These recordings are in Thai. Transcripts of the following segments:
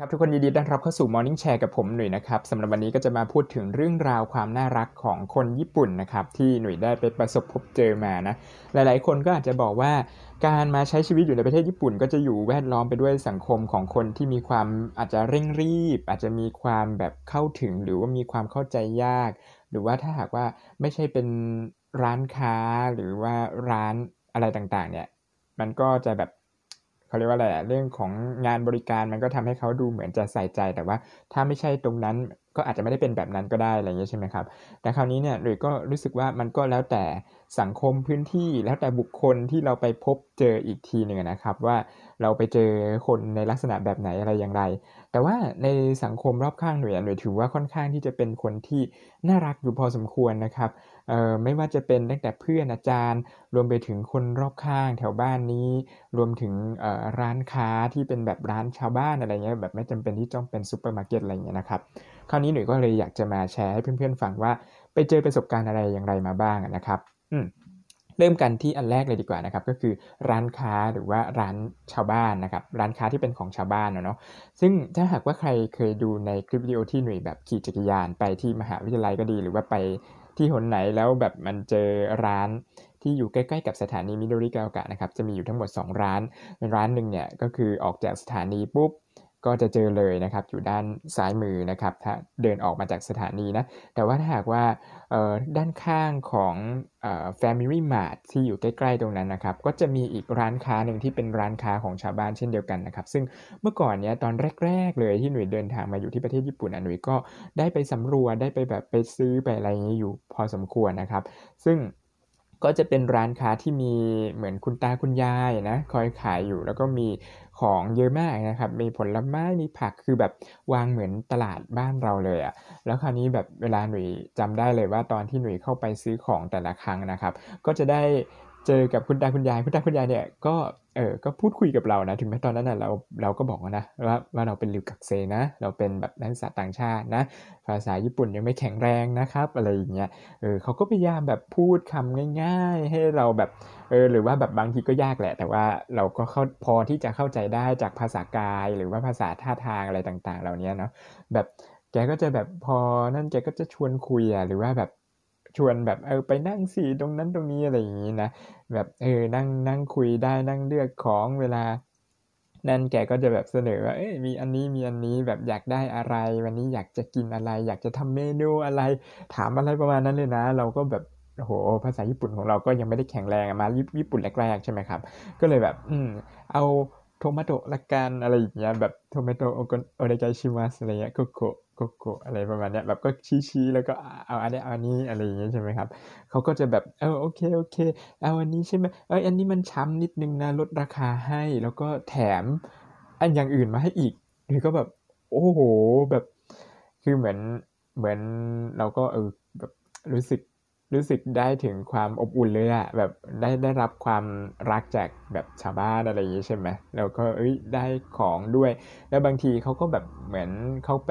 ครับทุกคนยินดีต้อนรับเข้าสู่ Morning Share กับผมหนุ่ยนะครับสำหรับวันนี้ก็จะมาพูดถึงเรื่องราวความน่ารักของคนญี่ปุ่นนะครับที่หนุ่ยได้ไปประสบพบเจอมานะหลายๆ คนก็อาจจะบอกว่าการมาใช้ชีวิตอยู่ในประเทศญี่ปุ่นก็จะอยู่แวดล้อมไปด้วยสังคมของคนที่มีความอาจจะเร่งรีบ อาจจะมีความแบบเข้าถึงหรือว่ามีความเข้าใจยาก หรือว่าถ้าหากว่าไม่ใช่เป็นร้านค้าหรือว่าร้านอะไรต่างๆเนี่ยมันก็จะแบบเขาเรียกว่าอะไรเรื่องของงานบริการมันก็ทำให้เขาดูเหมือนจะใส่ใจแต่ว่าถ้าไม่ใช่ตรงนั้นก็อาจจะไม่ได้เป็นแบบนั้นก็ได้อะไรเงี้ยใช่ไหมครับ แต่คราวนี้เนี่ยหลุยก็รู้สึกว่ามันก็แล้วแต่สังคมพื้นที่แล้วแต่บุคคลที่เราไปพบเจออีกทีหนึ่งนะครับ ว่าเราไปเจอคนในลักษณะแบบไหนอะไรอย่างไร แต่ว่าในสังคมรอบข้างหน่วยหน่วยถือว่าค่อนข้างที่จะเป็นคนที่น่ารักอยู่พอสมควรนะครับ เอ่อไม่ว่าจะเป็นตั้งแต่เพื่อนอาจารย์ รวมไปถึงคนรอบข้างแถวบ้านนี้ รวมถึงเอ่อร้านค้าที่เป็นแบบร้านชาวบ้านอะไรเงี้ยแบบไม่จำเป็นที่ต้องเป็นซูเปอร์มาร์เก็ตอะไรเงี้ยนะครับคราวนี้หนุ่ยก็เลยอยากจะมาแชร์ให้เพื่อนๆฟังว่าไปเจอประสบการณ์อะไรอย่างไรมาบ้างนะครับอืมเริ่มกันที่อันแรกเลยดีกว่านะครับ ก็คือร้านค้าหรือว่าร้านชาวบ้านนะครับร้านค้าที่เป็นของชาวบ้านเนาะซึ่งถ้าหากว่าใครเคยดูในคลิปวิดีโอที่หนุ่ยแบบขี่จักรยานไปที่มหาวิทยาลัยก็ดีหรือว่าไปที่หนไหนแล้วแบบมันเจอร้านที่อยู่ใกล้ๆ กับสถานีมิโดริกาโอกะนะครับจะมีอยู่ทั้งหมด 2 ร้าน ร้านหนึ่งเนี่ยก็คือออกจากสถานีปุ๊บก็จะเจอเลยนะครับ อยู่ด้านซ้ายมือนะครับถ้าเดินออกมาจากสถานีนะ แต่ว่าถ้าหากว่าด้านข้างของ Family Mart ที่อยู่ใกล้ๆตรงนั้นนะครับ ก็จะมีอีกร้านค้าหนึ่งที่เป็นร้านค้าของชาวบ้านเช่นเดียวกันนะครับ ซึ่งเมื่อก่อนเนี้ยตอนแรกๆ เลยที่หนุ่ยเดินทางมาอยู่ที่ประเทศญี่ปุ่นหนุ่ยก็ได้ไปสำรวจ ได้ไปแบบไปซื้อไปอะไรอย่างนี้อยู่พอสมควรนะครับ ซึ่งก็จะเป็นร้านค้าที่มีเหมือนคุณตาคุณยายนะคอยขายอยู่แล้วก็มีของเยอะมากนะครับ มีผลไม้มีผักคือแบบวางเหมือนตลาดบ้านเราเลยอะ่ะแล้วคราวนี้แบบเวลาหนุ่ยจำได้เลยว่า ตอนที่หนุ่ยเข้าไปซื้อของแต่ละครั้งนะครับ ก็จะได้เจอกับคุณตาคุณยายคุณตาคุณยายเนี่ยก็เออก็พูดคุยกับเรานะ ถึงแม้ตอนนั้นนะเราเราก็บอกนะว่าว่าเราเป็นริวกักเซนะ เราเป็นแบบนักศึกษาต่างชาตินะ ภาษาญี่ปุ่นยังไม่แข็งแรงนะครับอะไรอย่างเงี้ยเออเขาก็พยายามแบบพูดคำง่าย ๆ ให้เราแบบเออหรือว่าแบบบางทีก็ยากแหละ แต่ว่าเราก็เข้าพอที่จะเข้าใจได้จากภาษากาย หรือว่าภาษาท่าทางอะไรต่าง ๆ เหล่านี้เนาะแบบแกก็จะแบบพอนั่นแกก็จะชวนคุยอะหรือว่าแบบชวนแบบเออไปนั่งสีตรงนั้นตรงนี้อะไรอย่างนี้นะแบบเออนั่งนั่งคุยได้นั่งเลือกของเวลา นั่นแกก็จะแบบเสนอว่าเอ้ยมีอันนี้มีอันนี้แบบอยากได้อะไร วันนี้อยากจะกินอะไร อยากจะทำเมนูอะไร ถามอะไรประมาณนั้นเลยนะ เราก็แบบโอ้โหภาษาญี่ปุ่นของเราก็ยังไม่ได้แข็งแรงมาญี่ปุ่นแรกๆใช่ไหมครับ ก็เลยแบบอืมเอาโทมาโตะละกันอะไรอย่างเงี้ยแบบโทมาโตะโอเดกาชิมัสอะไรเงี้ยโกโกโกโกอะไรประมาณเนี้ยแบบก็ชี้ๆแล้วก็เอาอันนี้เอาอันนี้อะไรอย่างเงี้ยใช่ไหมครับเขาก็จะแบบเออโอเคโอเคเอาอันนี้ใช่ไหมเอออันนี้มันช้ำนิดนึงนะลดราคาให้แล้วก็แถมอันอย่างอื่นมาให้อีกคือก็แบบโอ้โหแบบคือเหมือนเหมือนเราก็เออแบบรู้สึกรู้สึกได้ถึงความอบอุ่นเลยอะแบบได้ได้รับความรัก จากแบบชาวบ้านอะไรอย่างงี้ใช่ไหมแล้วก็เอ้ยได้ของด้วย แล้วบางทีเขาก็แบบเหมือนเขาไป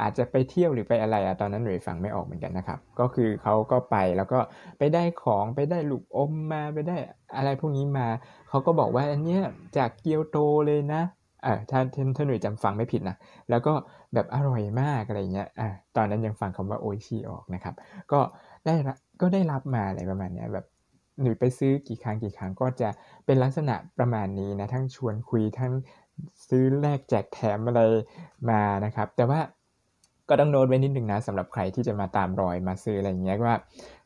อาจจะไปเที่ยวหรือไปอะไรอะตอนนั้นหนุ่ยฟังไม่ออกเหมือนกันนะครับ ก็คือเขาก็ไปแล้วก็ไปได้ของไปได้ลูกอมมาไปได้อะไรพวกนี้มา เขาก็บอกว่าอันเนี้ยจากเกียวโตเลยนะอ่าถ้าถ้าหนุ่ยจำฟังไม่ผิดนะ แล้วก็แบบอร่อยมากอะไรเงี้ย อ่าตอนนั้นยังฟังคำว่าโอชิออกนะครับ ก็ได้รับก็ได้รับมาอะไรประมาณเนี้ยแบบหนุ่ยไปซื้อกี่ครั้งกี่ครั้งก็จะเป็นลักษณะประมาณนี้นะทั้งชวนคุยทั้งซื้อแลกแจกแถมอะไรมานะครับ แต่ว่าก็ต้องโน้ตไว้นิดหนึ่งนะสำหรับใครที่จะมาตามรอยมาซื้ออะไรอย่างเงี้ยว่า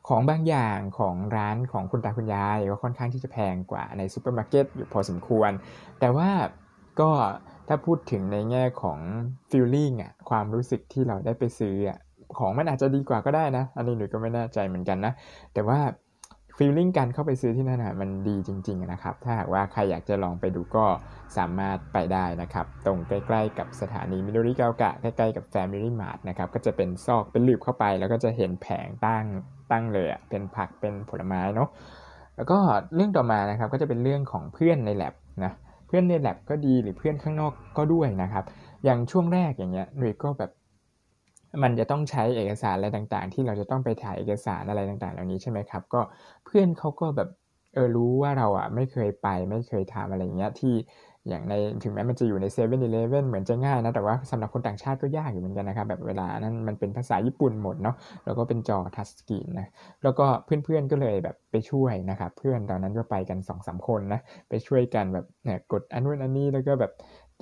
ของบางอย่างของร้านของคุณตาคุณยายก็ค่อนข้างที่จะแพงกว่าในซูเปอร์มาร์เก็ตอยู่พอสมควร แต่ว่าก็ถ้าพูดถึงในแง่ของฟิลลิ่งอ่ะ ความรู้สึกที่เราได้ไปซื้ออ่ะ ของมันอาจจะดีกว่าก็ได้นะ อันนี้หนูก็ไม่แน่ใจเหมือนกันนะแต่ว่าฟีลลิ่งการเข้าไปซื้อที่นั่นมันดีจริงๆนะครับ ถ้าหากว่าใครอยากจะลองไปดูก็สามารถไปได้นะครับตรงใกล้ๆ กับสถานีมิโนริเกากะใกล้ ๆกับ Family Mart นะครับก็จะเป็นซอกเป็นหลืบเข้าไป แล้วก็จะเห็นแผงตั้งตั้งเลยอะเป็นผักเป็นผลไม้เนาะแล้วก็เรื่องต่อมานะครับก็จะเป็นเรื่องของเพื่อนในแลบนะเพื่อนในแลบก็ดีหรือเพื่อนข้างนอกก็ด้วยนะครับอย่างช่วงแรกอย่างเงี้ยหนุ่ยก็แบบมันจะต้องใช้เอกสารอะไรต่างๆ ที่เราจะต้องไปถ่ายเอกสารอะไรต่างๆ เหล่านี้ใช่ไหมครับ ก็เพื่อนเขาก็แบบเออรู้ว่าเราอ่ะไม่เคยไป ไม่เคยทำอะไรเงี้ยที่อย่างในถึงแม้มันจะอยู่ในเซเว่นอีเลฟเว่นเหมือนจะง่ายนะ แต่ว่าสำหรับคนต่างชาติก็ยากอยู่เหมือนกันนะครับแบบเวลานั้นมันเป็นภาษาญี่ปุ่นหมดเนาะแล้วก็เป็นจอทัชสกรีนนะแล้วก็เพื่อนๆก็เลยแบบไปช่วยนะครับเพื่อนตอนนั้นก็ไปกัน2อสคนนะไปช่วยกันแบบเนี่ยกดอันนู้นอันนี้ แล้วก็แบบ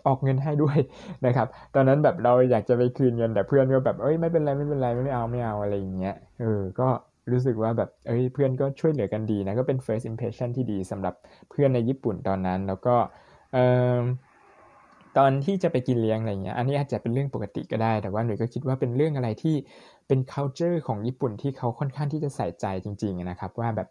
ออกเงินให้ด้วยนะครับ ตอนนั้นแบบเราอยากจะไปคืนเงินแต่เพื่อนก็แบบ เอ้ยไม่เป็นไรไม่เป็นไรไม่เอาไม่เอาอะไรอย่างเงี้ย เออ ก็รู้สึกว่าแบบ เอ้ยเพื่อนก็ช่วยเหลือกันดีนะ ก็เป็น first impression ที่ดีสำหรับเพื่อนในญี่ปุ่นตอนนั้น แล้วก็เอ่อตอนที่จะไปกินเลี้ยงอะไรเงี้ย อันนี้อาจจะเป็นเรื่องปกติก็ได้ แต่ว่าหนูก็คิดว่าเป็นเรื่องอะไรที่เป็น culture ของญี่ปุ่นที่เขาค่อนข้างที่จะใส่ใจจริงๆนะครับ ว่าแบบ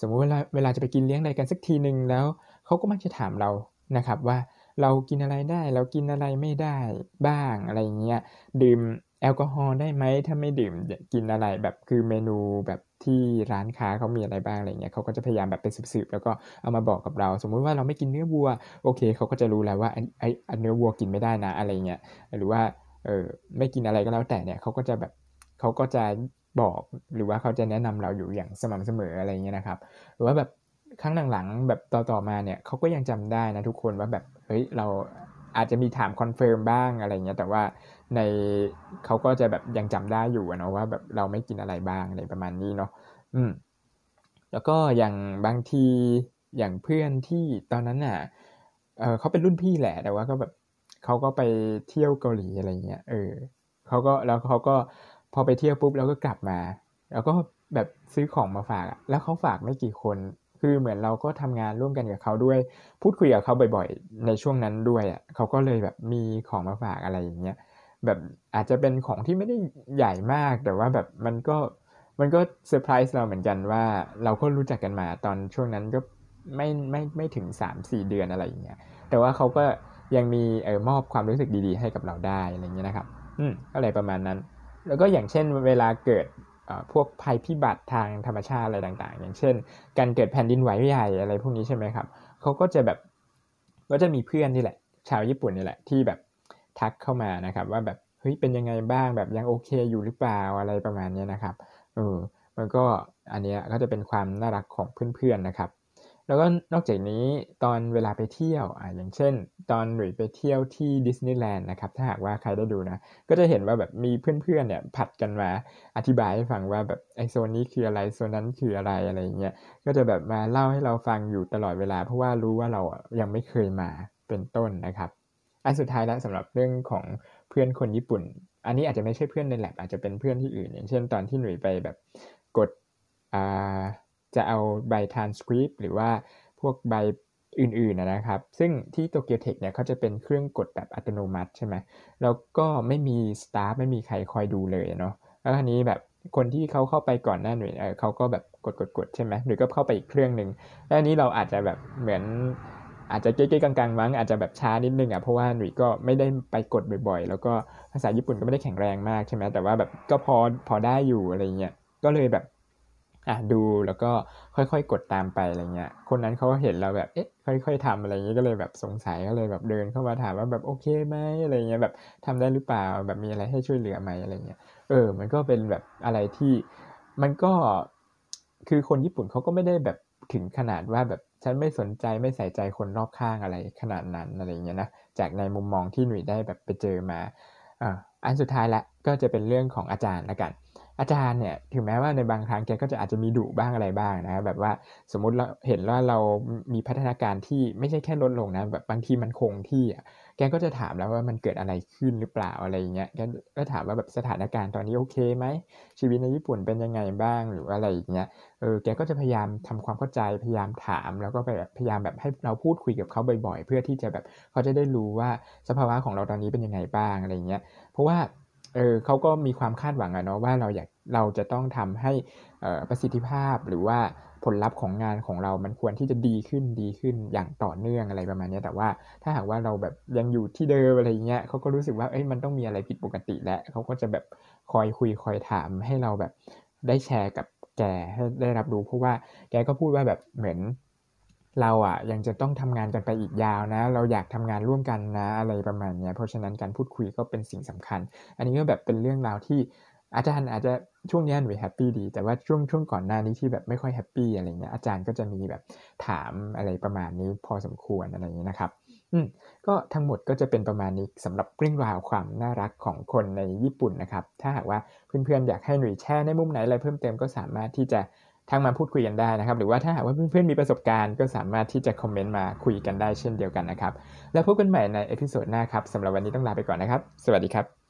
สมมุติเวลาเวลาจะไปกินเลี้ยงอะไรกันสักทีหนึ่งแล้วเขาก็มักจะถามเรานะครับว่าเรากินอะไรได้เรากินอะไรไม่ได้บ้างอะไรเงี้ย ดื่มแอลกอฮอล์ได้ไหมถ้าไม่ดื่มกินอะไรแบบคือเมนูแบบที่ร้านค้าเขามีอะไรบ้างอะไรเงี้ยเขาก็จะพยายามแบบไปสืบๆแล้วก็เอามาบอกกับเรา สมมุติว่าเราไม่กินเนื้อวัวโอเคเขาก็จะรู้แล้วว่าไอ้ไอ้เนื้อวัวกินไม่ได้นะอะไรเงี้ยหรือว่าเออไม่กินอะไรก็แล้วแต่เนี่ยเขาก็จะแบบเขาก็จะบอกหรือว่าเขาจะแนะนำเราอยู่อย่างสม่ำเสมออะไรเงี้ยนะครับหรือว่าแบบครั้งหลังๆแบบต่อๆมาเนี่ยเขาก็ยังจำได้นะทุกคนว่าแบบเฮ้ย เราอาจจะมีถามคอนเฟิร์มบ้างอะไรเงี้ยแต่ว่าในเขาก็จะแบบยังจำได้อยู่นะว่าแบบเราไม่กินอะไรบ้างอะไรประมาณนี้เนาะอืม แล้วก็อย่างบางที อย่างเพื่อนที่ตอนนั้นน่ะเออเขาเป็นรุ่นพี่แหละ แต่ว่าก็แบบเขาก็ไปเที่ยวเกาหลีอะไรเงี้ยเออเขาก็แล้วเขาก็พอไปเที่ยวปุ๊บแล้วก็กลับมา แล้วก็แบบซื้อของมาฝากแล้วเขาฝากไม่กี่คนคือเหมือนเราก็ทำงานร่วมกันกับเขาด้วยพูดคุยกับเขาบ่อยๆ ในช่วงนั้นด้วยอะ่ะเขาก็เลยแบบมีของมาฝากอะไรอย่างเงี้ยแบบอาจจะเป็นของที่ไม่ได้ใหญ่มากแต่ว่าแบบมันก็มันก็เซอร์ไพรส์เราเหมือนกันว่าเราก็รู้จักกันมาตอนช่วงนั้นก็ไม่ไม่ไม่ถึง3่เดือนอะไรอย่างเงี้ยแต่ว่าเขาก็ยังมีเออมอบความรู้สึกดี ๆ ให้กับเราได้อะไรเงี้ยนะครับอืมก็อะไรประมาณนั้น แล้วก็อย่างเช่นเวลาเกิดพวกภัยพิบัติทางธรรมชาติอะไรต่างๆ อย่างเช่น การเกิดแผ่นดินไหวใหญ่อะไรพวกนี้ใช่ไหมครับเขาก็จะแบบก็จะมีเพื่อนนี่แหละ ชาวญี่ปุ่นนี่แหละที่แบบทักเข้ามานะครับ ว่าแบบเฮ้ยเป็นยังไงบ้างแบบยังโอเคอยู่หรือเปล่าอะไรประมาณนี้นะครับเออมันก็อันนี้ก็จะเป็นความน่ารักของเพื่อนๆนะครับแล้วก็นอกจากนี้ตอนเวลาไปเที่ยวอ่าอย่างเช่น ตอนหนุ่ยไปเที่ยวที่ดิสนีย์แลนด์นะครับ ถ้าหากว่าใครได้ดูนะ ก็จะเห็นว่าแบบมีเพื่อนๆเนี่ย ผัดกันมา อธิบายให้ฟังว่าแบบไอโซนนี้คืออะไรโซนนั้นคืออะไรอะไรอย่างเงี้ยก็จะแบบมาเล่าให้เราฟังอยู่ตลอดเวลา เพราะว่ารู้ว่าเรายังไม่เคยมาเป็นต้นนะครับอันสุดท้ายแล้วสำหรับเรื่องของเพื่อนคนญี่ปุ่น อันนี้อาจจะไม่ใช่เพื่อนในแลบอาจจะเป็นเพื่อนที่อื่นอย่าง เช่นตอนที่หนุ่ยไปแบบกดอ่าจะเอาใบ transcript หรือว่าพวกใบอื่นๆนะครับซึ่งที่โตเกียวเทคเนี่ยเขาจะเป็นเครื่องกดแบบอัตโนมัติใช่ไหมแล้วก็ไม่มีสตาฟไม่มีใครคอยดูเลยเนาะแล้วคันนี้แบบคนที่เขาเข้าไปก่อนหน้าหน่วยเขาก็แบบกดๆๆใช่ไหมหรือก็เข้าไปอีกเครื่องหนึ่ง แล้วนี้เราอาจจะแบบเหมือนอาจจะเก๊ๆกลางๆมั้งอาจจะแบบช้านิดนึงอ่ะเพราะว่าหนุ่ยก็ไม่ได้ไปกดบ่อย ๆ แล้วก็ภาษาญี่ปุ่นก็ไม่ได้แข็งแรงมากใช่ไหมแต่ว่าแบบก็พอพอได้อยู่อะไรเงี้ยก็เลยแบบอ่ะดูแล้วก็ค่อยๆกดตามไปอะไรเงี้ยคนนั้นเขาก็เห็นเราแบบเอ๊ะค่อย ๆ ทำอะไรเงี้ยก็เลยแบบสงสัยก็เลยแบบเดินเข้ามาถามว่าแบบโอเคไหมอะไรเงี้ยแบบทำได้หรือเปล่าแบบมีอะไรให้ช่วยเหลือไหมอะไรเงี้ยเออ มันก็เป็นแบบอะไรที่มันก็คือคนญี่ปุ่นเขาก็ไม่ได้แบบถึงขนาดว่าแบบ ฉันไม่สนใจไม่ใส่ใจคนรอบข้างอะไรขนาดนั้นอะไรเงี้ยนะจากในมุมมองที่หนุ่ยได้แบบไปเจอมาอ่าอันสุดท้ายละก็จะเป็นเรื่องของอาจารย์ละกันอาจารย์เนี่ยถึงแม้ว่าในบางครั้งแกก็จะอาจจะมีดุบ้างอะไรบ้างนะ แบบว่าสมมติเราเห็นว่าเรามีพัฒนาการที่ไม่ใช่แค่ลดลงนะ แบบบางทีมันคงที่อ่ะแกก็จะถามแล้วว่ามันเกิดอะไรขึ้นหรือเปล่าอะไรอย่างเงี้ยแกก็ถามว่าแบบสถานการณ์ตอนนี้โอเคไหมชีวิตในญี่ปุ่นเป็นยังไงบ้างหรืออะไรอย่างเงี้ยเออแกก็จะพยายามทำความเข้าใจพยายามถามแล้วก็แบบพยายามแบบให้เราพูดคุยกับเขาบ่อยๆ เพื่อที่จะแบบเขาจะได้รู้ว่าสภาวะของเราตอนนี้เป็นยังไงบ้างอะไรอย่างเงี้ยเพราะว่าเออเขาก็มีความคาดหวังอะเนาะว่าเราอยากเราจะต้องทำให้ประสิทธิภาพหรือว่าผลลัพธ์ของงานของเรามันควรที่จะดีขึ้นดีขึ้นอย่างต่อเนื่องอะไรประมาณนี้แต่ว่าถ้าหากว่าเราแบบยังอยู่ที่เดิมอะไรเงี้ยเขาก็รู้สึกว่าเอ้ยมันต้องมีอะไรผิดปกติและเขาก็จะแบบคอยคุยคอยถามให้เราแบบได้แชร์กับแกให้ได้รับรู้เพราะว่าแกก็พูดว่าแบบเหมือนเราอ่ะยังจะต้องทำงานกันไปอีกยาวนะ เราอยากทำงานร่วมกันนะ อะไรประมาณนี้เพราะฉะนั้นการพูดคุยก็เป็นสิ่งสำคัญ อันนี้ก็แบบเป็นเรื่องราวที่อาจารย์อาจจะช่วงนี้หนูแฮปปี้ดีแต่ว่าช่วงช่วงก่อนหน้านี้ที่แบบไม่ค่อยแฮปปี้อะไรเงี้ยอาจารย์ก็จะมีแบบถามอะไรประมาณนี้พอสมควรอะไรอย่างนี้นะครับ อืมก็ทั้งหมดก็จะเป็นประมาณนี้สำหรับเรื่องราวความน่ารักของคนในญี่ปุ่นนะครับถ้าหากว่าเพื่อนๆอยากให้หนุ่ยแชร์ในมุมไหนอะไรเพิ่มเติมก็สามารถที่จะทักมาพูดคุยกันได้นะครับ หรือว่าถ้าหากว่าเพื่อนๆมีประสบการณ์ ก็สามารถที่จะคอมเมนต์มาคุยกันได้เช่นเดียวกันนะครับ แล้วพบกันใหม่ในเอพิโซดหน้าครับสำหรับวันนี้ต้องลาไปก่อนนะครับ สวัสดีครับ